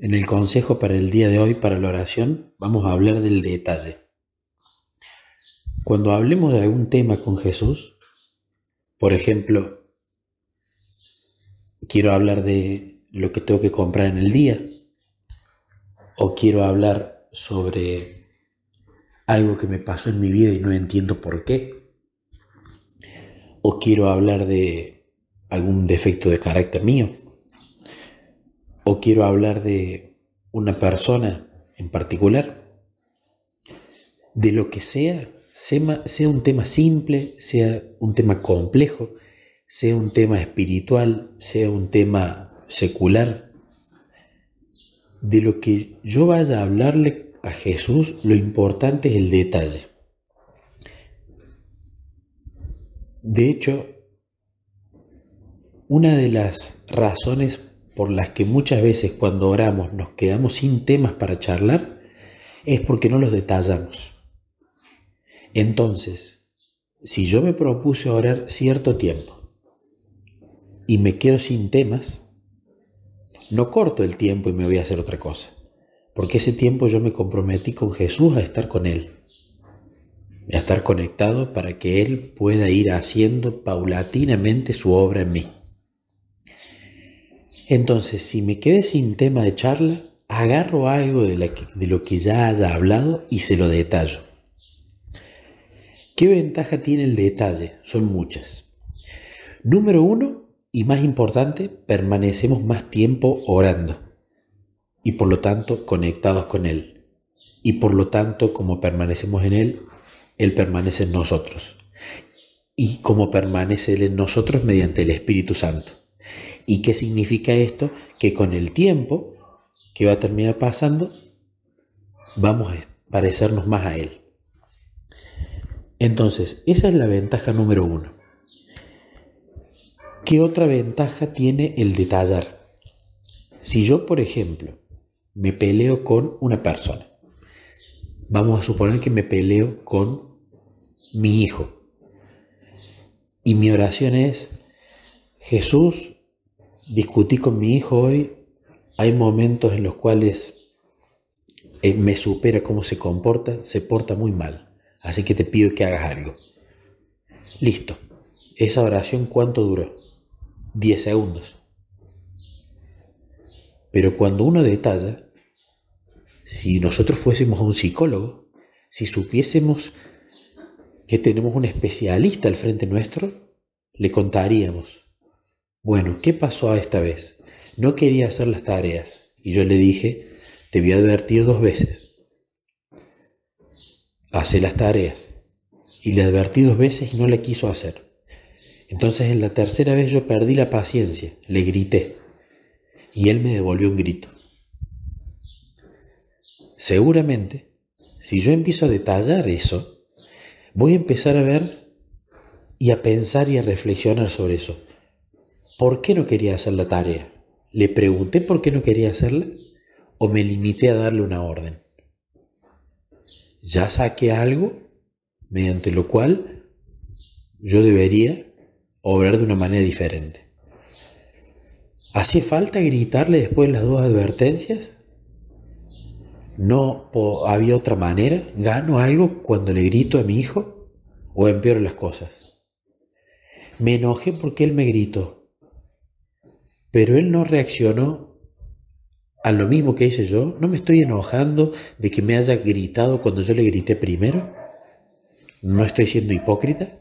En el consejo para el día de hoy, para la oración, vamos a hablar del detalle. Cuando hablemos de algún tema con Jesús, por ejemplo, quiero hablar de lo que tengo que comprar en el día, o quiero hablar sobre algo que me pasó en mi vida y no entiendo por qué, o quiero hablar de algún defecto de carácter mío, o quiero hablar de una persona en particular, de lo que sea, sea un tema simple, sea un tema complejo, sea un tema espiritual, sea un tema secular, de lo que yo vaya a hablarle a Jesús, lo importante es el detalle. De hecho, una de las razones por las que muchas veces cuando oramos nos quedamos sin temas para charlar, es porque no los detallamos. Entonces, si yo me propuse orar cierto tiempo y me quedo sin temas, no corto el tiempo y me voy a hacer otra cosa, porque ese tiempo yo me comprometí con Jesús a estar con Él, a estar conectado para que Él pueda ir haciendo paulatinamente su obra en mí. Entonces, si me quedé sin tema de charla, agarro algo de, lo que ya haya hablado y se lo detallo. ¿Qué ventaja tiene el detalle? Son muchas. Número uno, y más importante, permanecemos más tiempo orando y por lo tanto conectados con Él. Y por lo tanto, como permanecemos en Él, Él permanece en nosotros. Y como permanece Él en nosotros mediante el Espíritu Santo. ¿Y qué significa esto? Que con el tiempo que va a terminar pasando, vamos a parecernos más a Él. Entonces, esa es la ventaja número uno. ¿Qué otra ventaja tiene el detallar? Si yo, por ejemplo, me peleo con una persona, vamos a suponer que me peleo con mi hijo, y mi oración es, Jesús, discutí con mi hijo hoy, hay momentos en los cuales eh, me supera cómo se comporta, se porta muy mal, así que te pido que hagas algo. Listo. Esa oración cuánto duró? 10 segundos. Pero cuando uno detalla, si nosotros fuésemos a un psicólogo, si supiésemos que tenemos un especialista al frente nuestro, le contaríamos. Bueno, ¿qué pasó esta vez? No quería hacer las tareas y yo le dije, te voy a advertir dos veces. Hace las tareas. Y le advertí dos veces y no le quiso hacer. Entonces en la tercera vez yo perdí la paciencia, le grité y él me devolvió un grito. Seguramente, si yo empiezo a detallar eso, voy a empezar a ver y a pensar y a reflexionar sobre eso. ¿Por qué no quería hacer la tarea? ¿Le pregunté por qué no quería hacerla? ¿O me limité a darle una orden? Ya saqué algo mediante lo cual yo debería obrar de una manera diferente. ¿Hacía falta gritarle después de las dos advertencias? ¿No había otra manera? ¿Gano algo cuando le grito a mi hijo? ¿O empeoro las cosas? Me enojé porque él me gritó. Pero él no reaccionó a lo mismo que hice yo. No me estoy enojando de que me haya gritado cuando yo le grité primero. No estoy siendo hipócrita.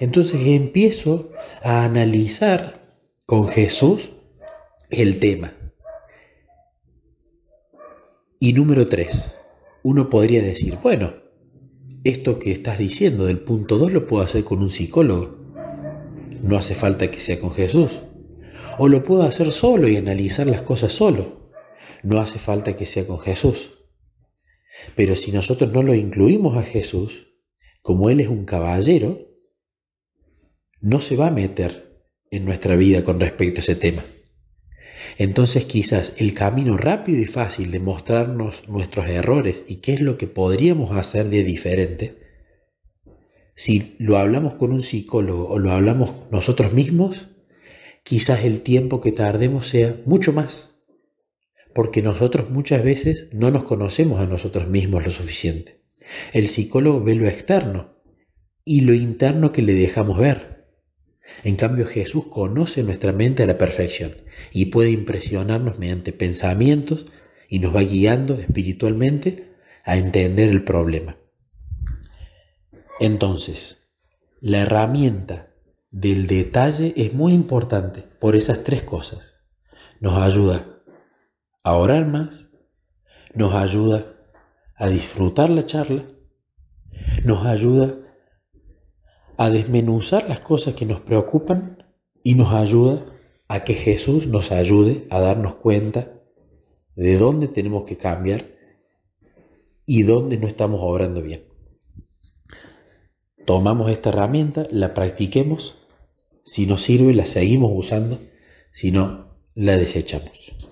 Entonces empiezo a analizar con Jesús el tema. Y número tres, uno podría decir, bueno, esto que estás diciendo del punto dos lo puedo hacer con un psicólogo. No hace falta que sea con Jesús o lo puedo hacer solo y analizar las cosas solo. No hace falta que sea con Jesús. Pero si nosotros no lo incluimos a Jesús, como Él es un caballero, no se va a meter en nuestra vida con respecto a ese tema. Entonces quizás el camino rápido y fácil de mostrarnos nuestros errores y qué es lo que podríamos hacer de diferente, si lo hablamos con un psicólogo o lo hablamos nosotros mismos, quizás el tiempo que tardemos sea mucho más, porque nosotros muchas veces no nos conocemos a nosotros mismos lo suficiente. El psicólogo ve lo externo y lo interno que le dejamos ver. En cambio, Jesús conoce nuestra mente a la perfección y puede impresionarnos mediante pensamientos y nos va guiando espiritualmente a entender el problema. Entonces, la herramienta del detalle es muy importante por esas tres cosas. Nos ayuda a orar más, nos ayuda a disfrutar la charla, nos ayuda a desmenuzar las cosas que nos preocupan y nos ayuda a que Jesús nos ayude a darnos cuenta de dónde tenemos que cambiar y dónde no estamos obrando bien tomamos esta herramienta, la practiquemos, si nos sirve la seguimos usando, si no, la desechamos.